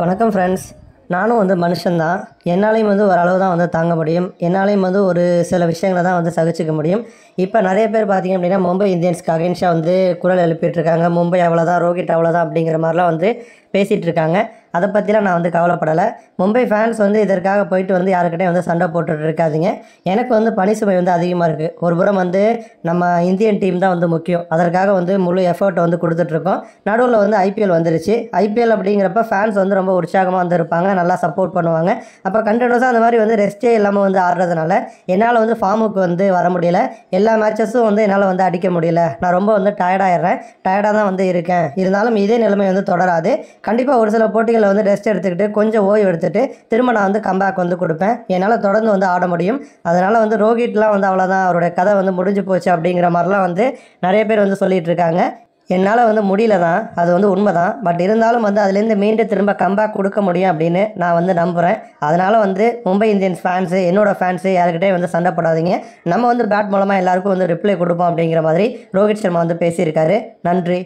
வணக்கம் ஃப்ரெண்ட்ஸ் நானும் வந்து மனுஷன்தான் என்னாலையும் வந்து ஓரளவு தான் வந்து தாங்க முடியும் என்னாலையும் வந்து ஒரு சில விஷயங்களை தான் வந்து சகிச்சிக்க முடியும் இப்போ நிறைய பேர் பார்த்திங்க அப்படின்னா மும்பை இந்தியன்ஸ்க்கு அகேன்ஸ்டாக வந்து குரல் எழுப்பிட்டுருக்காங்க மும்பை அவ்வளோதான் ரோஹித் அவ்வளோதான் அப்படிங்கிற மாதிரிலாம் வந்து பேசிகிட்டு இருக்காங்க அதை பற்றிலாம் நான் வந்து கவலைப்படலை மும்பை ஃபேன்ஸ் வந்து இதற்காக போயிட்டு வந்து யாருக்கிட்டே வந்து சண்டை போட்டுட்டு இருக்காதிங்க எனக்கு வந்து பணி சுமை வந்து அதிகமாக இருக்குது ஒரு புறம் வந்து நம்ம இந்தியன் டீம் தான் வந்து முக்கியம் அதற்காக வந்து முழு எஃபர்ட் வந்து கொடுத்துட்ருக்கோம் நடுவில் வந்து ஐபிஎல் வந்துருச்சு ஐபிஎல் அப்படிங்கிறப்ப ஃபேன்ஸ் வந்து ரொம்ப உற்சாகமாக வந்து இருப்பாங்க நல்லா சப்போர்ட் பண்ணுவாங்க அப்போ கண்டினியூஸாக அந்த மாதிரி வந்து ரெஸ்ட்டே இல்லாமல் வந்து ஆடுறதுனால என்னால் வந்து ஃபார்முக்கு வந்து வர முடியல எல்லா மேட்சஸும் வந்து என்னால் வந்து அடிக்க முடியல நான் ரொம்ப வந்து டயர்டாயிடுறேன் டயர்டாக தான் வந்து இருக்கேன் இருந்தாலும் இதே நிலைமை வந்து தொடராது கண்டிப்பாக ஒரு சில போட்டிகள் நேரத்தில் வந்து ரெஸ்ட் எடுத்துக்கிட்டு கொஞ்சம் ஓய்வு எடுத்துகிட்டு திரும்ப நான் வந்து கம்பேக் வந்து கொடுப்பேன் என்னால் தொடர்ந்து வந்து ஆட முடியும் அதனால் வந்து ரோஹிட்லாம் வந்து அவ்வளோதான் அவருடைய கதை வந்து முடிஞ்சு போச்சு அப்படிங்கிற மாதிரிலாம் வந்து நிறைய பேர் வந்து சொல்லிகிட்டு இருக்காங்க என்னால் வந்து முடியல தான் அது வந்து உண்மை தான் பட் இருந்தாலும் வந்து அதுலேருந்து மீண்டும் திரும்ப கம்பேக் கொடுக்க முடியும் அப்படின்னு நான் வந்து நம்புகிறேன் அதனால் வந்து மும்பை இந்தியன்ஸ் ஃபேன்ஸு என்னோடய ஃபேன்ஸு யாருக்கிட்டே வந்து சண்டை போடாதீங்க நம்ம வந்து பேட் மூலமாக எல்லாருக்கும் வந்து ரிப்ளை கொடுப்போம் அப்படிங்கிற மாதிரி ரோஹித் சர்மா வந்து பேசியிருக்காரு நன்றி